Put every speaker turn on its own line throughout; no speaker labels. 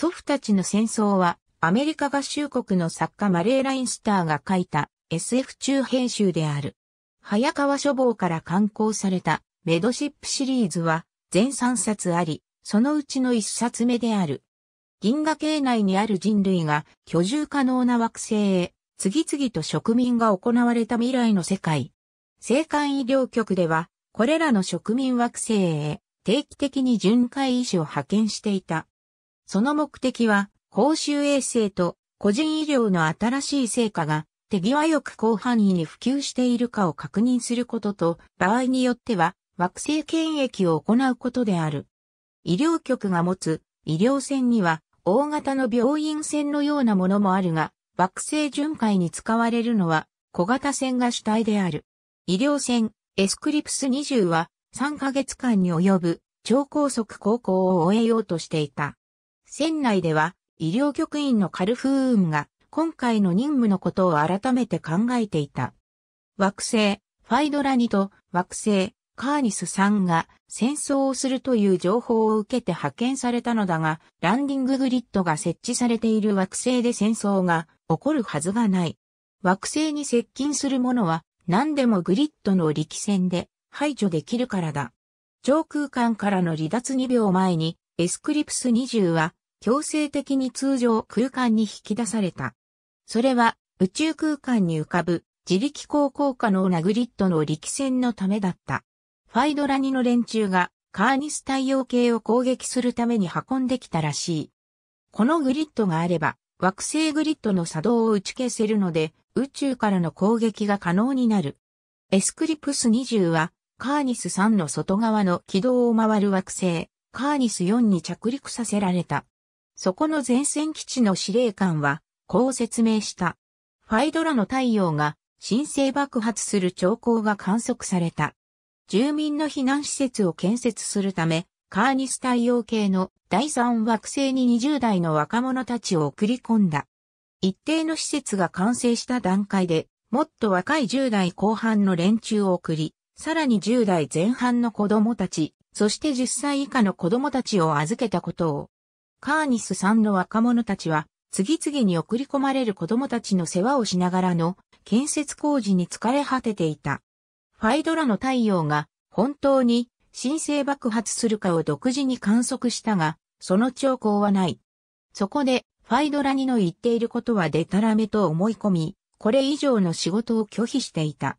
祖父たちの戦争は、アメリカ合衆国の作家マレー・ラインスターが書いた SF 中編集である。早川書房から刊行されたメドシップシリーズは全3冊あり、そのうちの1冊目である。銀河系内にある人類が居住可能な惑星へ次々と植民が行われた未来の世界。青函医療局ではこれらの植民惑星へ定期的に巡回医師を派遣していた。その目的は、公衆衛生と個人医療の新しい成果が手際よく広範囲に普及しているかを確認することと、場合によっては惑星検疫を行うことである。医療局が持つ医療船には大型の病院船のようなものもあるが、惑星巡回に使われるのは小型船が主体である。医療船エスクリプス20は3ヶ月間に及ぶ超高速航行を終えようとしていた。船内では医療局員のカルフーンが今回の任務のことを改めて考えていた。惑星、ファイドラニと惑星、カーニスさんが戦争をするという情報を受けて派遣されたのだが、ランディンググリッドが設置されている惑星で戦争が起こるはずがない。惑星に接近するものは何でもグリッドの力戦で排除できるからだ。上空間からの離脱2秒前にエスクリプス20は強制的に通常空間に引き出された。それは宇宙空間に浮かぶ自力航行可能なグリッドの力戦のためだった。ファイドラニの連中がカーニス太陽系を攻撃するために運んできたらしい。このグリッドがあれば惑星グリッドの作動を打ち消せるので宇宙からの攻撃が可能になる。エスクリプス20はカーニス3の外側の軌道を回る惑星カーニス4に着陸させられた。そこの前線基地の司令官は、こう説明した。ファイドラの太陽が神聖爆発する兆候が観測された。住民の避難施設を建設するため、カーニス太陽系の第三惑星に20代の若者たちを送り込んだ。一定の施設が完成した段階で、もっと若い10代後半の連中を送り、さらに10代前半の子供たち、そして10歳以下の子供たちを預けたことをカーニスさんの若者たちは、次々に送り込まれる子供たちの世話をしながらの建設工事に疲れ果てていた。ファイドラの太陽が本当に神聖爆発するかを独自に観測したが、その兆候はない。そこで、ファイドラにの言っていることはデタラメと思い込み、これ以上の仕事を拒否していた。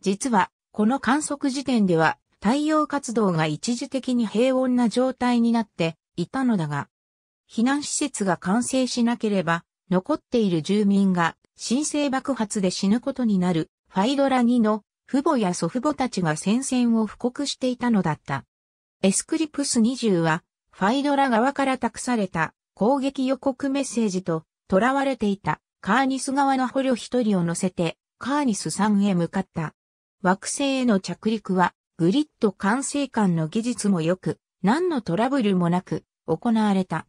実は、この観測時点では、太陽活動が一時的に平穏な状態になっていたのだが、避難施設が完成しなければ、残っている住民が新生爆発で死ぬことになるファイドラ2の父母や祖父母たちが戦線を布告していたのだった。エスクリプス20は、ファイドラ側から託された攻撃予告メッセージと、囚われていたカーニス側の捕虜一人を乗せて、カーニス3へ向かった。惑星への着陸は、グリッド管制官の技術も良く、何のトラブルもなく、行われた。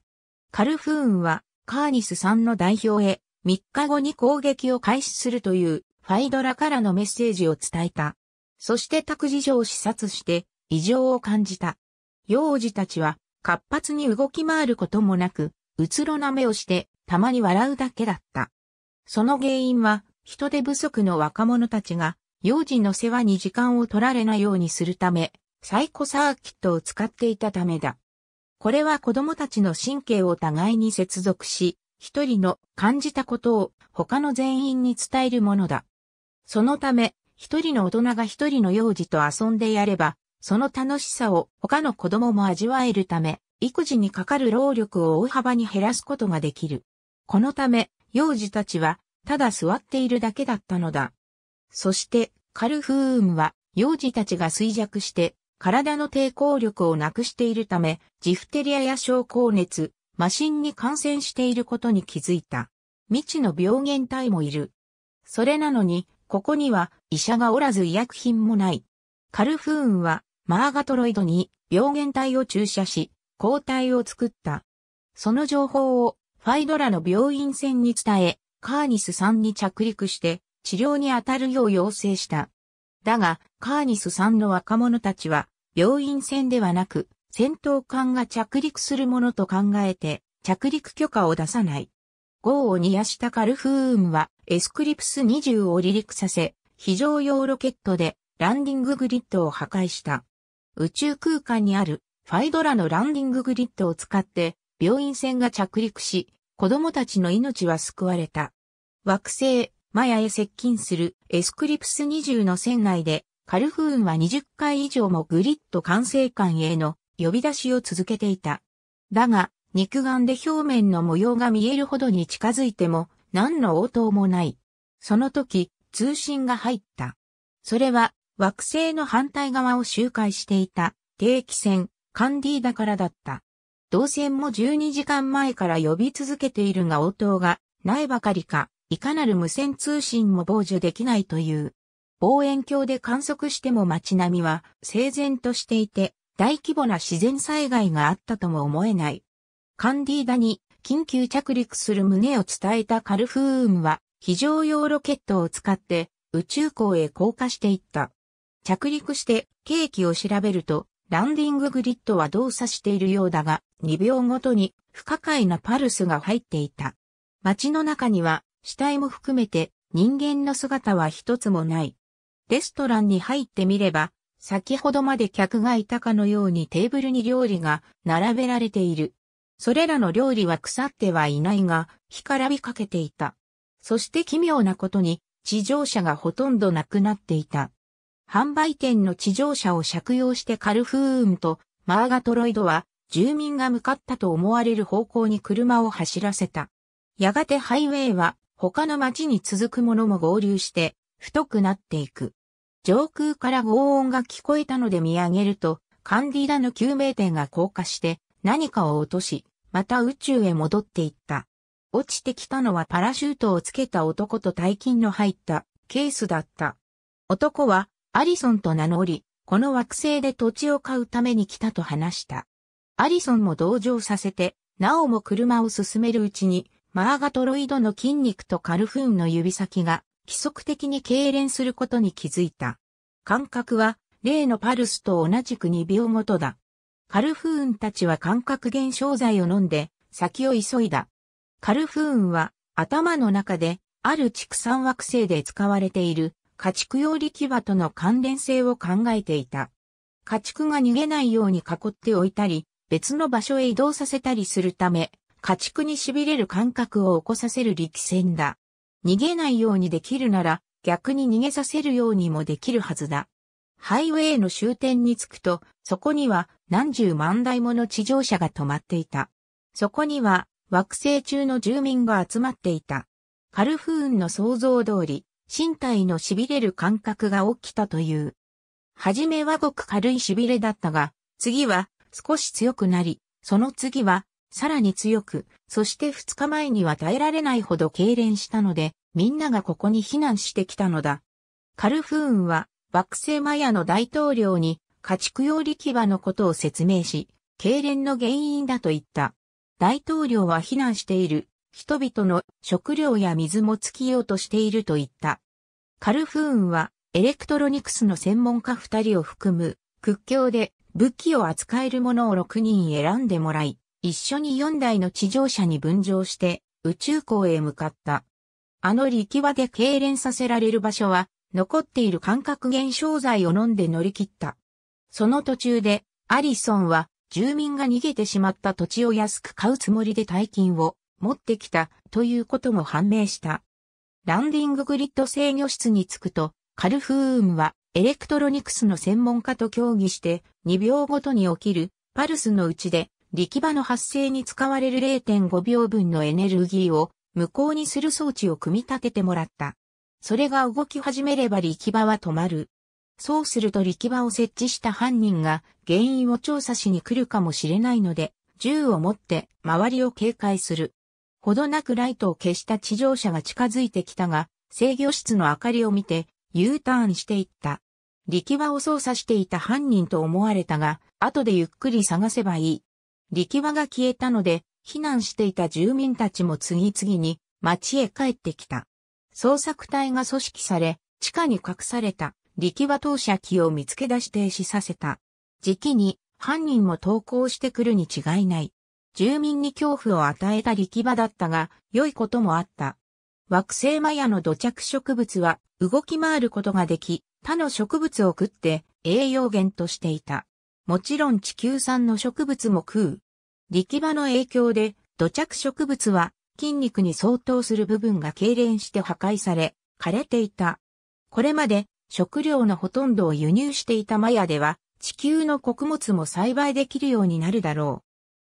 カルフーンはカーニスさんの代表へ3日後に攻撃を開始するというファイドラからのメッセージを伝えた。そして託児所を視察して異常を感じた。幼児たちは活発に動き回ることもなく、うつろな目をしてたまに笑うだけだった。その原因は人手不足の若者たちが幼児の世話に時間を取られないようにするため、サイコサーキットを使っていたためだ。これは子供たちの神経を互いに接続し、一人の感じたことを他の全員に伝えるものだ。そのため、一人の大人が一人の幼児と遊んでやれば、その楽しさを他の子供も味わえるため、育児にかかる労力を大幅に減らすことができる。このため、幼児たちは、ただ座っているだけだったのだ。そして、カルフーンは、幼児たちが衰弱して、体の抵抗力をなくしているため、ジフテリアや症候熱、マシンに感染していることに気づいた。未知の病原体もいる。それなのに、ここには医者がおらず医薬品もない。カルフーンはマーガトロイドに病原体を注射し、抗体を作った。その情報をファイドラの病院船に伝え、カーニスさんに着陸して治療に当たるよう要請した。だが、カーニスさんの若者たちは、病院船ではなく、戦闘艦が着陸するものと考えて、着陸許可を出さない。ゴーを煮やしたカルフームは、エスクリプス20を離陸させ、非常用ロケットで、ランディンググリッドを破壊した。宇宙空間にある、ファイドラのランディンググリッドを使って、病院船が着陸し、子供たちの命は救われた。惑星マヤへ接近するエスクリプス20の船内で、カルフーンは20回以上もグリッド管制官への呼び出しを続けていた。だが、肉眼で表面の模様が見えるほどに近づいても、何の応答もない。その時、通信が入った。それは、惑星の反対側を周回していた定期船、カンディーダからだった。同船も12時間前から呼び続けているが応答がないばかりか、いかなる無線通信も傍受できないという。望遠鏡で観測しても街並みは整然としていて、大規模な自然災害があったとも思えない。カンディーダに緊急着陸する旨を伝えたカルフームは非常用ロケットを使って宇宙港へ降下していった。着陸して景気を調べるとランディンググリッドは動作しているようだが2秒ごとに不可解なパルスが入っていた。街の中には死体も含めて人間の姿は一つもない。レストランに入ってみれば、先ほどまで客がいたかのようにテーブルに料理が並べられている。それらの料理は腐ってはいないが、干からびかけていた。そして奇妙なことに、地上車がほとんどなくなっていた。販売店の地上車を借用してカルフーンとマーガトロイドは、住民が向かったと思われる方向に車を走らせた。やがてハイウェイは他の町に続くものも合流して、太くなっていく。上空から轟音が聞こえたので見上げると、カンディダの救命艇が降下して何かを落とし、また宇宙へ戻っていった。落ちてきたのはパラシュートをつけた男と大金の入ったケースだった。男はアリソンと名乗り、この惑星で土地を買うために来たと話した。アリソンも同乗させて、なおも車を進めるうちにマーガトロイドの筋肉とカルフーンの指先が規則的に痙攣することに気づいた。感覚は例のパルスと同じく2秒ごとだ。カルフーンたちは感覚減少剤を飲んで先を急いだ。カルフーンは頭の中である畜産惑星で使われている家畜用力場との関連性を考えていた。家畜が逃げないように囲っておいたり、別の場所へ移動させたりするため、家畜に痺れる感覚を起こさせる力戦だ。逃げないようにできるなら、逆に逃げさせるようにもできるはずだ。ハイウェイの終点に着くと、そこには何十万台もの地上車が止まっていた。そこには惑星中の住民が集まっていた。カルフーンの想像通り、身体の痺れる感覚が起きたという。はじめはごく軽い痺れだったが、次は少し強くなり、その次はさらに強く、そして二日前には耐えられないほど痙攣したので、みんながここに避難してきたのだ。カルフーンは、惑星マヤの大統領に、家畜用力場のことを説明し、痙攣の原因だと言った。大統領は避難している、人々の食料や水も尽きようとしていると言った。カルフーンは、エレクトロニクスの専門家二人を含む、屈強で武器を扱える者を6人選んでもらい、一緒に4台の地上車に分乗して宇宙港へ向かった。あの力場で痙攣させられる場所は、残っている感覚減少剤を飲んで乗り切った。その途中で、アリソンは、住民が逃げてしまった土地を安く買うつもりで大金を持ってきたということも判明した。ランディンググリッド制御室に着くと、カルフーンはエレクトロニクスの専門家と協議して2秒ごとに起きるパルスのうちで力場の発生に使われる0.5秒分のエネルギーを無効にする装置を組み立ててもらった。それが動き始めれば力場は止まる。そうすると力場を設置した犯人が原因を調査しに来るかもしれないので、銃を持って周りを警戒する。ほどなくライトを消した地上車が近づいてきたが、制御室の明かりを見て U ターンしていった。力場を操作していた犯人と思われたが、後でゆっくり探せばいい。力場が消えたので、避難していた住民たちも次々に町へ帰ってきた。捜索隊が組織され、地下に隠された力場投射機を見つけ出し停止させた。時期に犯人も投降してくるに違いない。住民に恐怖を与えた力場だったが、良いこともあった。惑星マヤの土着植物は動き回ることができ、他の植物を食って栄養源としていた。もちろん地球産の植物も食う。力場の影響で土着植物は筋肉に相当する部分が痙攣して破壊され、枯れていた。これまで食料のほとんどを輸入していたマヤでは地球の穀物も栽培できるようになるだろう。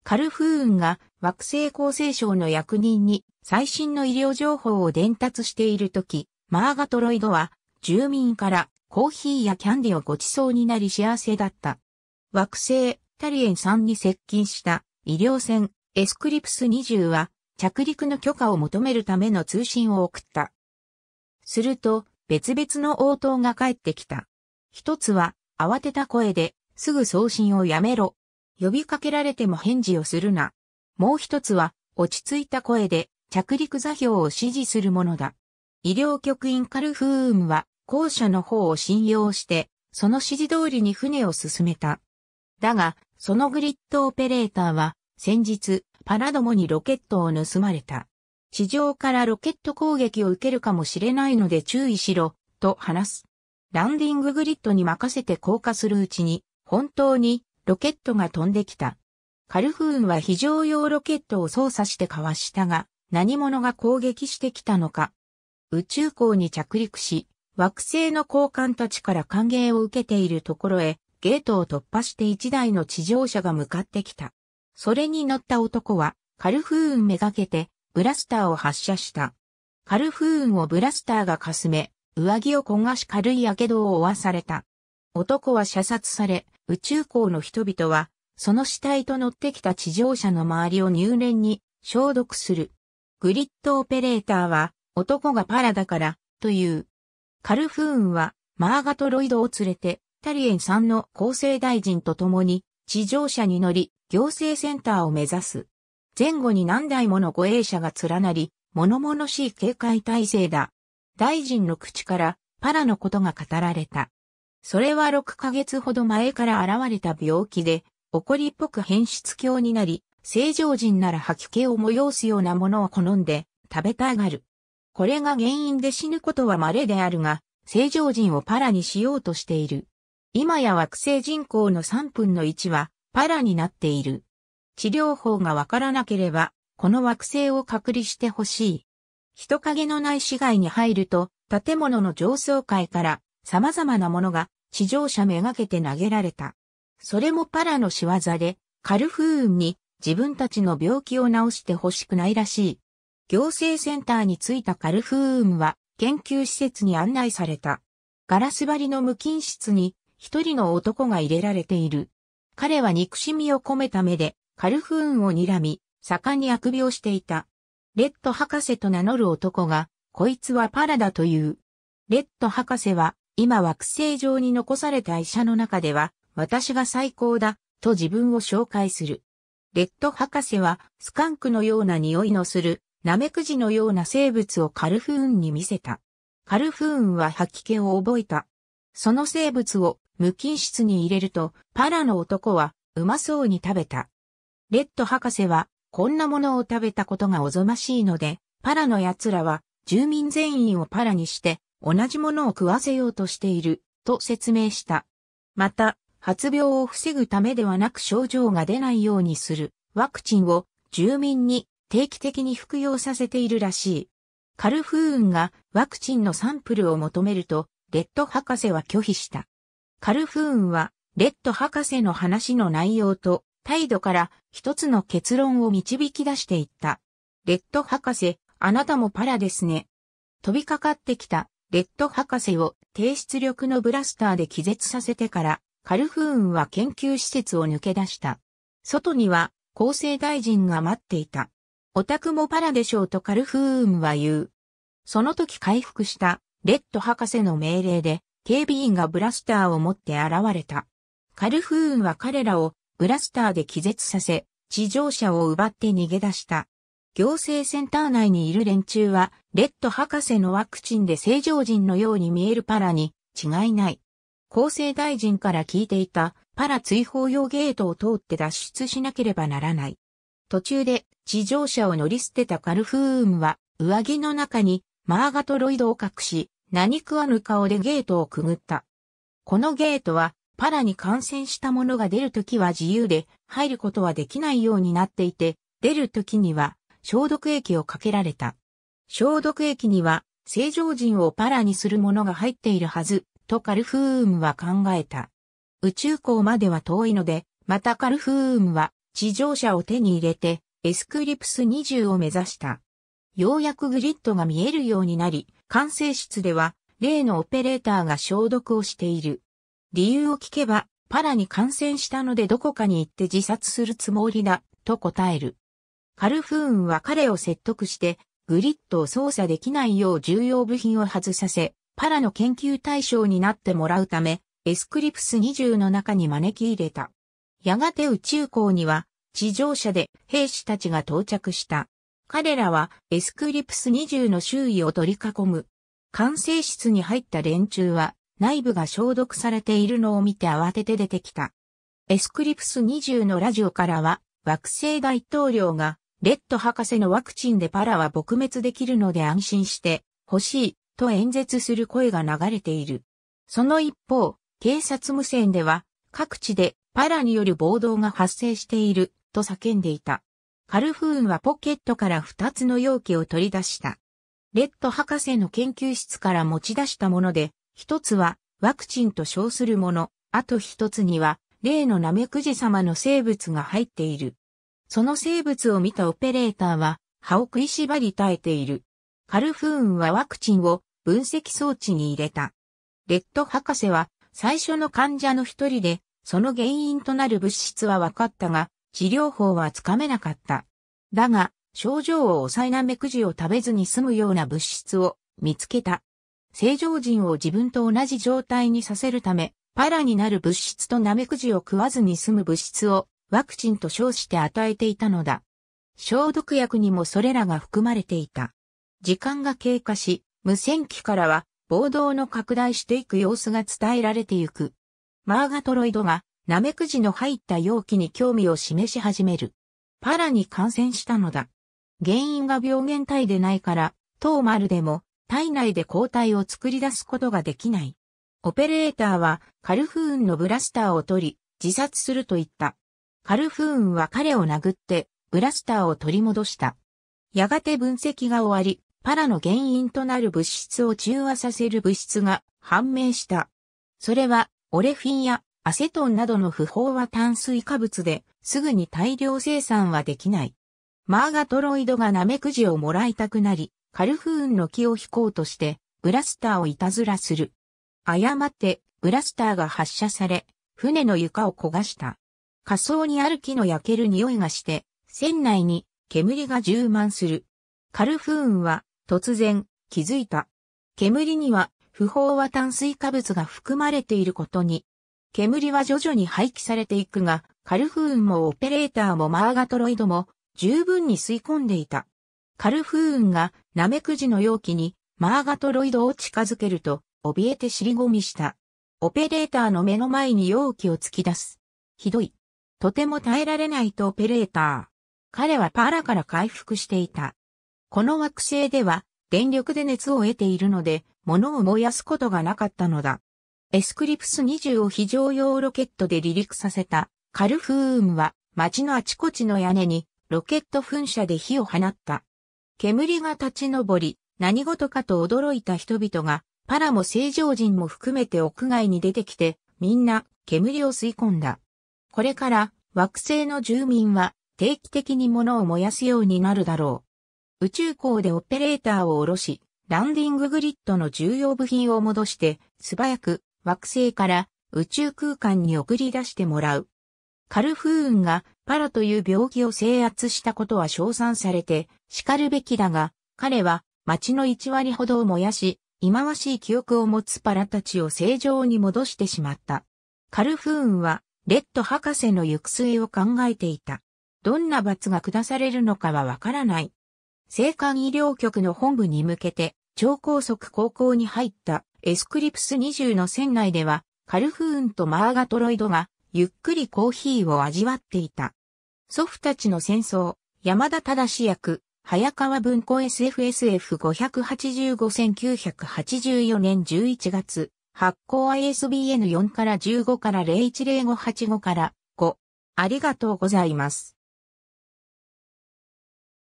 カルフーンが惑星厚生省の役人に最新の医療情報を伝達しているとき、マーガトロイドは住民からコーヒーやキャンディをご馳走になり幸せだった。惑星タリエン3に接近した医療船エスクリプス20は着陸の許可を求めるための通信を送った。すると別々の応答が返ってきた。一つは慌てた声ですぐ送信をやめろ。呼びかけられても返事をするな。もう一つは落ち着いた声で着陸座標を指示するものだ。医療局員カルフームは後者の方を信用して、その指示通りに船を進めた。だが、そのグリッドオペレーターは、先日、パラどもにロケットを盗まれた。地上からロケット攻撃を受けるかもしれないので注意しろ、と話す。ランディンググリッドに任せて降下するうちに、本当にロケットが飛んできた。カルフーンは非常用ロケットを操作してかわしたが、何者が攻撃してきたのか。宇宙港に着陸し、惑星の交換たちから歓迎を受けているところへゲートを突破して一台の地上車が向かってきた。それに乗った男は、カルフーンめがけて、ブラスターを発射した。カルフーンをブラスターがかすめ、上着を焦がし軽い火傷を負わされた。男は射殺され、宇宙港の人々は、その死体と乗ってきた地上車の周りを入念に消毒する。グリッドオペレーターは、男がパラだから、という。カルフーンは、マーガトロイドを連れて、タリエンさんの厚生大臣と共に、地上車に乗り、行政センターを目指す。前後に何台もの護衛車が連なり、物々しい警戒態勢だ。大臣の口からパラのことが語られた。それは6ヶ月ほど前から現れた病気で、怒りっぽく変質狂になり、正常人なら吐き気を催すようなものを好んで食べたがる。これが原因で死ぬことは稀であるが、正常人をパラにしようとしている。今や惑星人口の3分の1はパラになっている。治療法がわからなければ、この惑星を隔離してほしい。人影のない市街に入ると、建物の上層階から様々なものが地上車めがけて投げられた。それもパラの仕業で、カルフーンに自分たちの病気を治してほしくないらしい。行政センターに着いたカルフーンは研究施設に案内された。ガラス張りの無菌室に一人の男が入れられている。彼は憎しみを込めた目で、カルフーンを睨み、盛んに悪病していた。レッド博士と名乗る男が、こいつはパラだという。レッド博士は、今惑星上に残された医者の中では、私が最高だ、と自分を紹介する。レッド博士は、スカンクのような匂いのする、ナメクジのような生物をカルフーンに見せた。カルフーンは吐き気を覚えた。その生物を無菌室に入れると、パラの男はうまそうに食べた。レッド博士は、こんなものを食べたことがおぞましいので、パラの奴らは、住民全員をパラにして、同じものを食わせようとしている、と説明した。また、発病を防ぐためではなく症状が出ないようにする、ワクチンを住民に定期的に服用させているらしい。カルフーンがワクチンのサンプルを求めると、レッド博士は拒否した。カルフーンは、レッド博士の話の内容と態度から一つの結論を導き出していった。レッド博士、あなたもパラですね。飛びかかってきた、レッド博士を低出力のブラスターで気絶させてから、カルフーンは研究施設を抜け出した。外には、厚生大臣が待っていた。オタクもパラでしょうとカルフーンは言う。その時回復したレッド博士の命令で、警備員がブラスターを持って現れた。カルフーンは彼らをブラスターで気絶させ、地上車を奪って逃げ出した。行政センター内にいる連中は、レッド博士のワクチンで正常人のように見えるパラに違いない。厚生大臣から聞いていたパラ追放用ゲートを通って脱出しなければならない。途中で地上車を乗り捨てたカルフーンは上着の中にマーガトロイドを隠し、何食わぬ顔でゲートをくぐった。このゲートは、パラに感染した者が出るときは自由で、入ることはできないようになっていて、出るときには、消毒液をかけられた。消毒液には、正常人をパラにする者が入っているはず、とカルフームは考えた。宇宙港までは遠いので、またカルフームは、地上車を手に入れて、エスクリプス20を目指した。ようやくグリッドが見えるようになり、管制室では、例のオペレーターが消毒をしている。理由を聞けば、パラに感染したのでどこかに行って自殺するつもりだ、と答える。カルフーンは彼を説得して、グリッドを操作できないよう重要部品を外させ、パラの研究対象になってもらうため、エスクリプス20の中に招き入れた。やがて宇宙港には、地上車で兵士たちが到着した。彼らはエスクリプス20の周囲を取り囲む。管制室に入った連中は内部が消毒されているのを見て慌てて出てきた。エスクリプス20のラジオからは惑星大統領がレッド博士のワクチンでパラは撲滅できるので安心して欲しいと演説する声が流れている。その一方、警察無線では各地でパラによる暴動が発生していると叫んでいた。カルフーンはポケットから2つの容器を取り出した。レッド博士の研究室から持ち出したもので、一つはワクチンと称するもの、あと一つには例のナメクジ様の生物が入っている。その生物を見たオペレーターは歯を食いしばり耐えている。カルフーンはワクチンを分析装置に入れた。レッド博士は最初の患者の一人で、その原因となる物質は分かったが、治療法はつかめなかった。だが、症状を抑えなめくじを食べずに済むような物質を見つけた。正常人を自分と同じ状態にさせるため、パラになる物質となめくじを食わずに済む物質をワクチンと称して与えていたのだ。消毒薬にもそれらが含まれていた。時間が経過し、無線機からは暴動の拡大していく様子が伝えられていく。マーガトロイドがナメクジの入った容器に興味を示し始める。パラに感染したのだ。原因が病原体でないから、当ルでも体内で抗体を作り出すことができない。オペレーターはカルフーンのブラスターを取り、自殺すると言った。カルフーンは彼を殴って、ブラスターを取り戻した。やがて分析が終わり、パラの原因となる物質を中和させる物質が判明した。それは、オレフィンやアセトンなどの不法は炭水化物で、すぐに大量生産はできない。マーガトロイドがナメクジをもらいたくなり、カルフーンの木を引こうとして、ブラスターをいたずらする。誤って、ブラスターが発射され、船の床を焦がした。仮想にある木の焼ける匂いがして、船内に煙が充満する。カルフーンは突然気づいた。煙には不飽和炭水化物が含まれていることに煙は徐々に廃棄されていくが、カルフーンもオペレーターもマーガトロイドも十分に吸い込んでいた。カルフーンがナメクジの容器にマーガトロイドを近づけると、怯えて尻込みした。オペレーターの目の前に容器を突き出す。ひどい。とても耐えられないとオペレーター。彼はパラから回復していた。この惑星では電力で熱を得ているので、物を燃やすことがなかったのだ。エスクリプス20を非常用ロケットで離陸させたカルフーンは街のあちこちの屋根にロケット噴射で火を放った。煙が立ち上り、何事かと驚いた人々が、パラも正常人も含めて屋外に出てきて、みんな煙を吸い込んだ。これから惑星の住民は定期的に物を燃やすようになるだろう。宇宙港でオペレーターを下ろし、ランディンググリッドの重要部品を戻して、素早く惑星から宇宙空間に送り出してもらう。カルフーンがパラという病気を制圧したことは称賛されて叱るべきだが、彼は町の1割ほどを燃やし、忌まわしい記憶を持つパラたちを正常に戻してしまった。カルフーンは、レッド博士の行く末を考えていた。どんな罰が下されるのかはわからない。青函医療局の本部に向けて、超高速高校に入ったエスクリプス20の船内では、カルフーンとマーガトロイドが、ゆっくりコーヒーを味わっていた。祖父たちの戦争、山田正役、早川文庫 SFSF585-1984 年11月、発行 ISBN4 から15から010585から5。ありがとうございます。